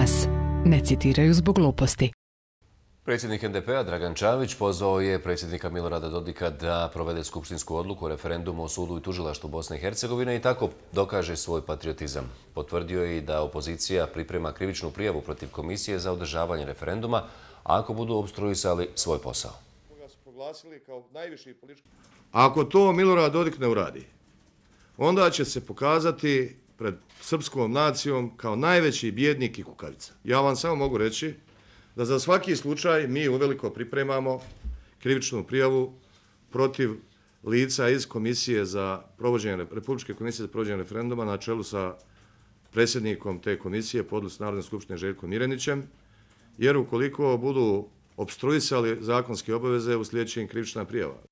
nas. ne citiraju zbog gluposti. Predsjednik NDP-a Dragan Čavić pozvao je predsjednika Milorada Dodika da provede skupštinsku odluku o referendumu o sudu i tužilaštu Bosne i Hercegovine i tako dokaže svoj patriotizam. Potvrdio je i da opozicija priprema krivičnu prijavu protiv komisije za održavanje referenduma ako budu obstruisali svoj posao. Ako to Milorad Dodik ne uradi, onda će se pokazati pred srpskom nacijom kao najveći bjednik i kukavica. Ja vam samo mogu reći da za svaki slučaj mi uveliko pripremamo krivičnu prijavu protiv lica iz Komisije za provođenje, Republičke komisije za provođenje referenduma na čelu sa predsjednikom te komisije, podlost Narodne skupštine Željko Mirenićem, jer ukoliko budu obstruisali zakonske obaveze u sljedećem krivična prijava.